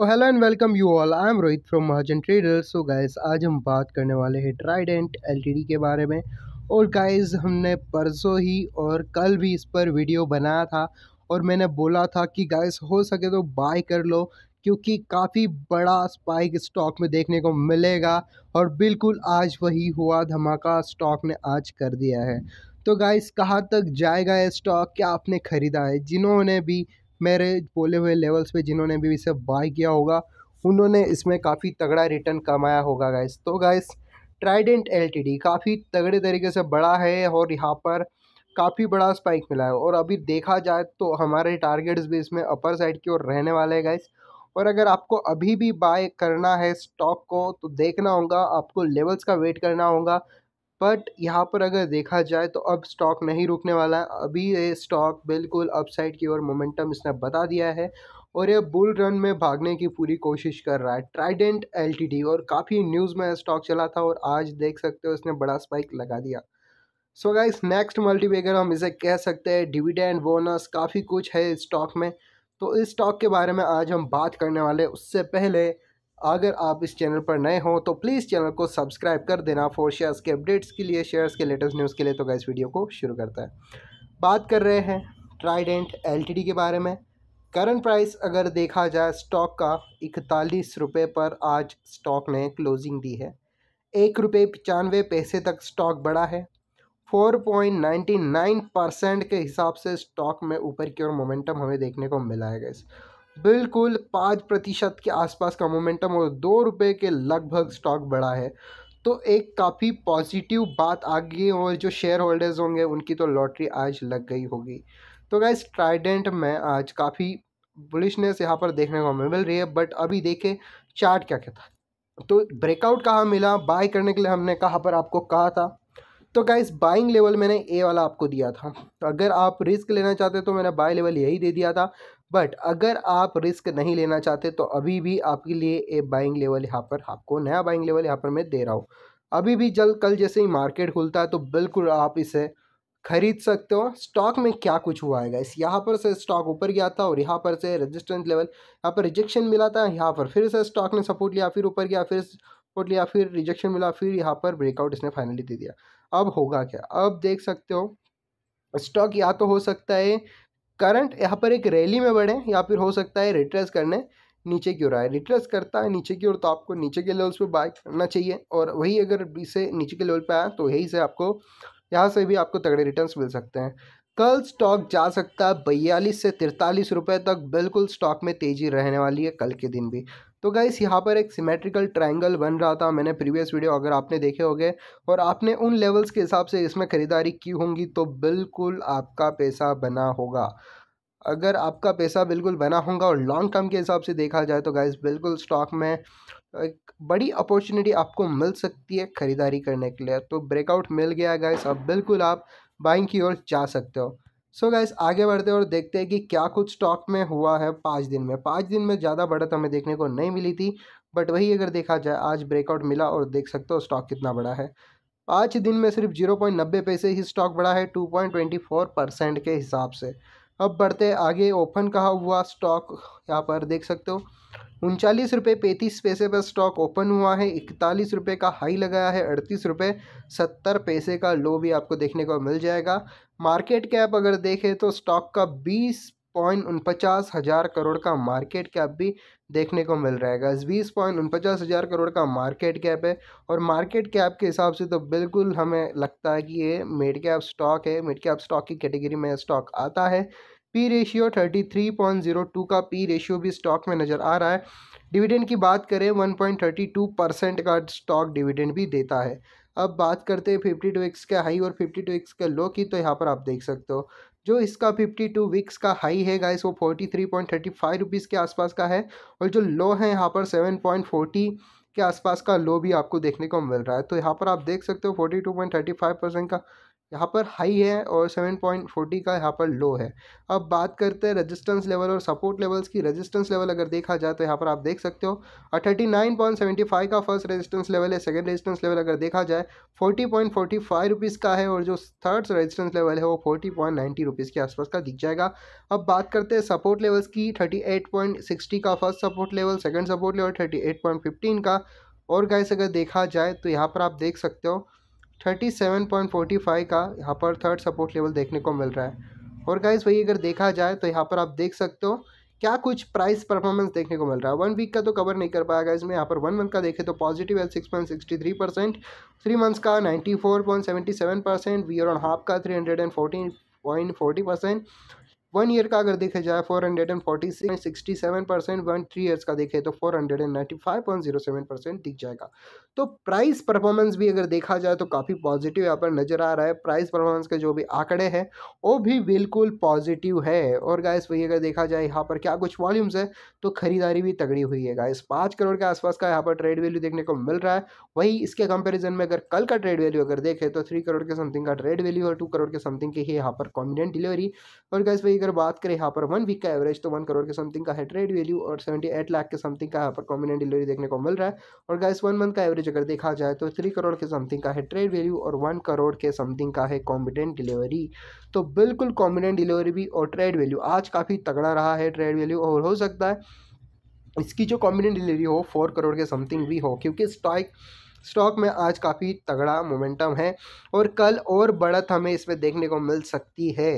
तो hello and welcome you all I am Rohit from Mahajan traders so guys आज हम बात करने वाले हैं ट्राइडेंट एलटीडी के बारे में और गाइस हमने परसों ही और कल भी इस पर वीडियो बनाया था और मैंने बोला था कि गाइस हो सके तो बाय कर लो क्योंकि काफ़ी बड़ा स्पाइक स्टॉक में देखने को मिलेगा और बिल्कुल आज वही हुआ धमाका स्टॉक ने आज कर दिया है तो गाइस कहाँ तक जाएगा ये स्टॉक क्या आपने ख़रीदा है जिन्होंने भी मेरे बोले हुए लेवल्स पे जिन्होंने भी इसे बाय किया होगा उन्होंने इसमें काफ़ी तगड़ा रिटर्न कमाया होगा गैस तो गैस ट्राइडेंट एलटीडी काफ़ी तगड़े तरीके से बड़ा है और यहाँ पर काफ़ी बड़ा स्पाइक मिला है और अभी देखा जाए तो हमारे टारगेट्स भी इसमें अपर साइड की ओर रहने वाले हैं गैस और अगर आपको अभी भी बाय करना है स्टॉक को तो देखना होगा आपको लेवल्स का वेट करना होगा बट यहाँ पर अगर देखा जाए तो अब स्टॉक नहीं रुकने वाला है अभी ये स्टॉक बिल्कुल अपसाइड की ओर मोमेंटम इसने बता दिया है और ये बुल रन में भागने की पूरी कोशिश कर रहा है ट्राइडेंट एल और काफ़ी न्यूज़ में स्टॉक चला था और आज देख सकते हो इसने बड़ा स्पाइक लगा दिया सो गाइस नेक्स्ट मल्टीपेगर हम इसे कह सकते हैं डिविडेंड बोनस काफ़ी कुछ है स्टॉक में तो इस स्टॉक के बारे में आज हम बात करने वाले उससे पहले अगर आप इस चैनल पर नए हो तो प्लीज़ चैनल को सब्सक्राइब कर देना फॉर शेयर्स के अपडेट्स के लिए शेयर्स के लेटेस्ट न्यूज़ के लिए तो इस वीडियो को शुरू करता है बात कर रहे हैं ट्राइडेंट एलटीडी के बारे में करंट प्राइस अगर देखा जाए स्टॉक का इकतालीस रुपये पर आज स्टॉक ने क्लोजिंग दी है एक रुपये पचानवे पैसे तक स्टॉक बढ़ा है four point ninety nine percent के हिसाब से स्टॉक में ऊपर की ओर मोमेंटम हमें देखने को मिला है गैस बिल्कुल पाँच प्रतिशत के आसपास का मोमेंटम और दो रुपये के लगभग स्टॉक बढ़ा है तो एक काफ़ी पॉजिटिव बात आ गई और जो शेयर होल्डर्स होंगे उनकी तो लॉटरी आज लग गई होगी तो गाइज ट्राइडेंट में आज काफ़ी बुलिशनेस यहाँ पर देखने को मिल रही है बट अभी देखें चार्ट क्या कहता है तो ब्रेकआउट कहाँ मिला बाय करने के लिए हमने कहाँ पर आपको कहा था तो गाइस बाइंग लेवल मैंने ए वाला आपको दिया था तो अगर आप रिस्क लेना चाहते तो मैंने बाय लेवल यही दे दिया था बट अगर आप रिस्क नहीं लेना चाहते तो अभी भी आपके लिए ए बाइंग लेवल यहाँ पर आपको नया बाइंग लेवल यहाँ पर मैं दे रहा हूँ अभी भी जल्द कल जैसे ही मार्केट खुलता है तो बिल्कुल आप इसे खरीद सकते हो स्टॉक में क्या कुछ हुआ है इस यहाँ पर से स्टॉक ऊपर गया था और यहाँ पर से रेजिस्टेंस लेवल यहाँ पर रिजेक्शन मिला था यहाँ पर फिर से स्टॉक ने सपोर्ट लिया फिर ऊपर गया फिर सपोर्ट लिया फिर रिजेक्शन मिला फिर यहाँ पर ब्रेकआउट इसने फाइनली दे दिया अब होगा क्या अब देख सकते हो स्टॉक या तो हो सकता है करंट यहाँ पर एक रैली में बढ़े या फिर हो सकता है रिट्रेस करने नीचे की ओर आए रिट्रेस करता है नीचे की ओर तो आपको नीचे के लेवल्स पे बाइक करना चाहिए और वही अगर इसे नीचे के लेवल पे आए तो यही से आपको यहाँ से भी आपको तगड़े रिटर्न्स मिल सकते हैं कल स्टॉक जा सकता है बयालीस से तिरतालीस रुपए तक बिल्कुल स्टॉक में तेज़ी रहने वाली है कल के दिन भी तो गाइस यहाँ पर एक सिमेट्रिकल ट्रायंगल बन रहा था मैंने प्रीवियस वीडियो अगर आपने देखे होंगे और आपने उन लेवल्स के हिसाब से इसमें ख़रीदारी की होंगी तो बिल्कुल आपका पैसा बना होगा अगर आपका पैसा बिल्कुल बना होगा और लॉन्ग टर्म के हिसाब से देखा जाए तो गाइस बिल्कुल स्टॉक में एक बड़ी अपॉर्चुनिटी आपको मिल सकती है ख़रीदारी करने के लिए तो ब्रेकआउट मिल गया गाइस अब बिल्कुल आप बाइंग की ओर जा सकते हो सो so गैस आगे बढ़ते और देखते हैं कि क्या कुछ स्टॉक में हुआ है पाँच दिन में पाँच दिन में ज़्यादा बढ़त तो हमें देखने को नहीं मिली थी बट वही अगर देखा जाए आज ब्रेकआउट मिला और देख सकते हो स्टॉक कितना बड़ा है पाँच दिन में सिर्फ जीरो पॉइंट नब्बे पैसे ही स्टॉक बढ़ा है two point twenty four percent के हिसाब से अब बढ़ते आगे ओपन कहा हुआ स्टॉक यहाँ पर देख सकते हो उनचालीस रुपये पैंतीस पैसे पर स्टॉक ओपन हुआ है इकतालीस रुपये का हाई लगाया है अड़तीस रुपये सत्तर पैसे का लो भी आपको देखने को मिल जाएगा मार्केट कैप अगर देखें तो स्टॉक का बीस पॉइंट उनपचास हज़ार करोड़ का मार्केट कैप भी देखने को मिल रहेगा बीस पॉइंट उनपचास हज़ार करोड़ का मार्केट कैप है और मार्केट कैप के हिसाब से तो बिल्कुल हमें लगता है कि ये मिड कैप स्टॉक है मिड कैप स्टॉक की कैटेगरी में स्टॉक आता है P ratio thirty three point zero two का पी रेशियो भी स्टॉक में नज़र आ रहा है डिविडेंड की बात करें one point thirty two percent का स्टॉक डिविडेंड भी देता है अब बात करते हैं फिफ्टी टू विक्स के हाई और फिफ्टी टू विक्स के लो की तो यहाँ पर आप देख सकते हो जो इसका फिफ्टी टू वीक्स का हाई है गाइस वो forty three point thirty five rupees के आसपास का है और जो लो है यहाँ पर सेवन पॉइंट फोर्टी के आसपास का लो भी आपको देखने को मिल रहा है तो यहाँ पर आप देख सकते हो forty two point thirty five percent का यहाँ पर हाई है और सेवन पॉइंट फोर्टी का यहाँ पर लो है अब बात करते हैं रेजिस्टेंस लेवल और सपोर्ट लेवल्स की रेजिस्टेंस लेवल अगर देखा जाए तो यहाँ पर आप देख सकते हो और thirty nine point seventy five का फर्स्ट रेजिस्टेंस लेवल है सेकंड रेजिस्टेंस लेवल अगर देखा जाए forty point forty five rupees का है और जो थर्ड रजिस्टेंस लेवल है वो फोर्टी पॉइंट नाइन्टी रुपीज़ के आसपास का दिख जाएगा अब बात करते हैं सपोर्ट लेवल्स की थर्टी एट पॉइंट सिक्सटी का first support level second support level thirty eight point fifteen का और गाइस अगर देखा जाए तो यहाँ पर आप देख सकते हो thirty seven point forty five का यहाँ पर थर्ड सपोर्ट लेवल देखने को मिल रहा है और गाइज वही अगर देखा जाए तो यहाँ पर आप देख सकते हो क्या कुछ प्राइस परफॉर्मेंस देखने को मिल रहा है वन वीक का तो कवर नहीं कर पाया गाइज मैं यहाँ पर वन मंथ का देखे तो पॉजिटिव है six point sixty three percent three months का ninety four point seventy seven percent वी और हाफ का three hundred and fourteen point forty percent one year का अगर देखा जाए four hundred and forty six sixty seven percent one three years का देखें तो four hundred and ninety five point zero seven percent दिख जाएगा तो प्राइस परफॉर्मेंस भी अगर देखा जाए तो काफ़ी पॉजिटिव यहाँ पर नज़र आ रहा है प्राइस परफॉर्मेंस के जो भी आंकड़े हैं वो भी बिल्कुल पॉजिटिव है और गाइस वही अगर देखा जाए यहाँ पर क्या कुछ वॉल्यूम्स है तो खरीदारी भी तगड़ी हुई है गाइस पाँच करोड़ के आसपास का यहाँ पर ट्रेड वैल्यू देखने को मिल रहा है वही इसके कंपेरिजन में अगर कल का ट्रेड वैल्यू अगर देखें तो थ्री करोड़ के समथिंग का ट्रेड वैल्यू और टू करोड़ के समथिंग की ही यहाँ पर कॉमिडेंट डिलीवरी और गाइस वही अगर बात करें यहाँ पर वन वीक का एवरेज तो वन करोड़ के समथिंग का है ट्रेड वैल्यू और सेवेंटी एट लाख के समथिंग का यहाँ पर कॉम्बिनेट डिलीवरी देखने को मिल रहा है और इस वन मंथ का एवरेज अगर देखा जाए तो थ्री करोड़ के समथिंग का है ट्रेड वैल्यू और वन करोड़ के समथिंग का है कॉम्बिनेंट डिलीवरी तो बिल्कुल कॉम्बिनेट डिलीवरी भी और ट्रेड वैल्यू आज काफ़ी तगड़ा रहा है ट्रेड वैल्यू और हो सकता है इसकी जो कॉम्बिनेंट डिलीवरी हो फोर करोड़ के समथिंग भी हो क्योंकि स्टॉक स्टॉक में आज काफ़ी तगड़ा मोमेंटम है और कल और बढ़त हमें इसमें देखने को मिल सकती है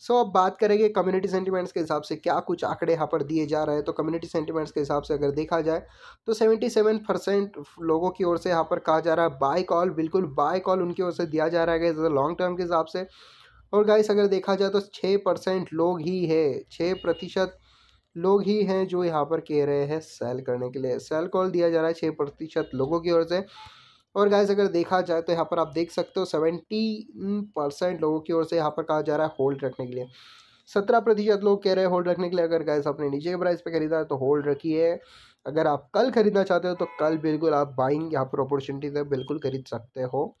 सो अब बात करेंगे कम्युनिटी सेंटीमेंट्स के हिसाब से क्या कुछ आंकड़े यहाँ पर दिए जा रहे हैं तो कम्युनिटी सेंटीमेंट्स के हिसाब से अगर देखा जाए तो सेवेंटी सेवन परसेंट लोगों की ओर से यहाँ पर कहा जा रहा है बाय कॉल बिल्कुल बाय कॉल उनकी ओर से दिया जा रहा है तो लॉन्ग टर्म के हिसाब से और गाइस अगर देखा जाए तो छः परसेंट लोग ही है छः प्रतिशत लोग ही हैं जो यहाँ पर कह रहे हैं सेल करने के लिए सेल कॉल दिया जा रहा है छः प्रतिशत लोगों की ओर से और गाइज अगर देखा जाए तो यहाँ पर आप देख सकते हो सेवेंटी परसेंट लोगों की ओर से यहाँ पर कहा जा रहा है होल्ड रखने के लिए सत्रह प्रतिशत लोग कह रहे हैं होल्ड रखने के लिए अगर गैस आपने नीचे के प्राइस पे खरीदा है तो होल्ड रखिए अगर आप कल खरीदना चाहते हो तो कल बिल्कुल आप बाइंग यहाँ पर अपॉर्चुनिटी से बिल्कुल खरीद सकते हो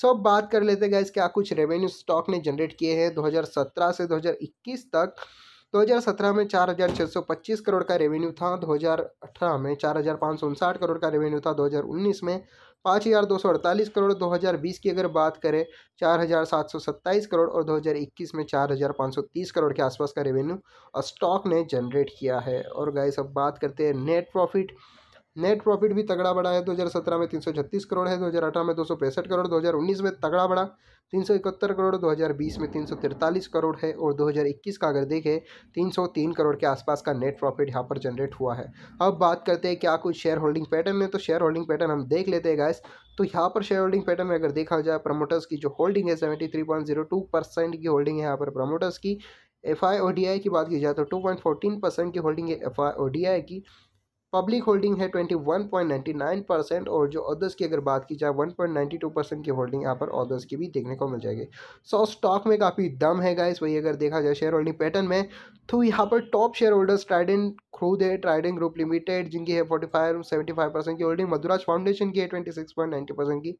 सो so, अब बात कर लेते हैं गैस क्या कुछ रेवेन्यू स्टॉक ने जनरेट किए हैं दो से दो तक दो हज़ार सत्रह में चार हज़ार छः सौ पच्चीस करोड़ का रेवेन्यू था दो हज़ार अठारह में चार हज़ार पाँच सौ करोड़ का रेवेन्यू था दो हज़ार उन्नीस में पाँच हज़ार दो सौ अड़तालीस करोड़ दो हज़ार बीस की अगर बात करें चार हज़ार सात सौ सत्ताईस करोड़ और दो हज़ार इक्कीस में चार हज़ार पाँच सौ तीस करोड़ के आसपास का रेवेन्यू स्टॉक ने जनरेट किया है और गाइस अब बात करते हैं नेट प्रॉफिट नेट प्रॉफिट भी तगड़ा बढ़ा है 2017 में 336 करोड़ है 2018 में दो करोड़ 2019 में तगड़ा बढ़ा 371 करोड़ 2020 में 343 करोड़ है और 2021 का अगर देखें 303 करोड़ के आसपास का नेट प्रॉफिट यहाँ पर जनरेट हुआ है अब बात करते हैं क्या कुछ शेयर होल्डिंग पैटर्न में तो शेयर होल्डिंग पैटर्न हम देख लेते हैं गैस तो यहाँ पर शेयर होल्डिंग पैटर्न में अगर देखा जाए प्रमोटर्स की जो होल्डिंग है seventy three point zero two percent की होल्डिंग है यहाँ पर प्रमोटर्स की एफ आई ओ डी आई की बात की जाए तो टू पॉइंट फोर्टीन परसेंट की होल्डिंग है एफ आई ओ डी आई की पब्लिक होल्डिंग है twenty one point ninety nine percent और जो अदर्स की अगर बात की जाए one point ninety two percent की होल्डिंग यहाँ पर अदर्स की भी देखने को मिल जाएगी सो स्टॉक में काफ़ी दम है गाइस वही अगर देखा जाए शेयर होल्डिंग पैटर्न में तो यहाँ पर टॉप शेयर होल्डर्स ट्राइडेंट खुद है ट्राइडेंट ग्रुप लिमिटेड जिनकी है forty five seventy five percent की होल्डिंग मधुराज फाउंडेशन की है ट्वेंटी सिक्स पॉइंट परसेंट की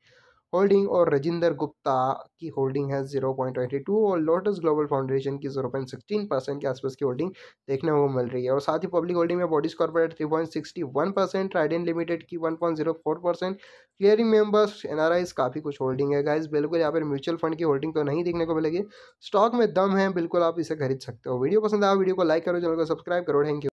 होल्डिंग और रजिंदर गुप्ता की होल्डिंग है जीरो पॉइंट ट्वेंटी टू और लोटस ग्लोबल फाउंडेशन की जीरो पॉइंट सिक्सटीन परसेंट के आसपास की होल्डिंग देखने को मिल रही है और साथ ही पब्लिक होल्डिंग में bodies corporate three point sixty one percent Trident limited की one point zero four percent clearing members N R Is काफ़ी कुछ होल्डिंग है गाइज बिल्कुल यहाँ पर म्यूचुअल फंड की होल्डिंग तो नहीं देखने को मिलेगी स्टॉक में दम है बिल्कुल आप इसे खरीद सकते हो वीडियो पसंद आया वीडियो को लाइक करो चैनल को सब्सक्राइब करो थैंक यू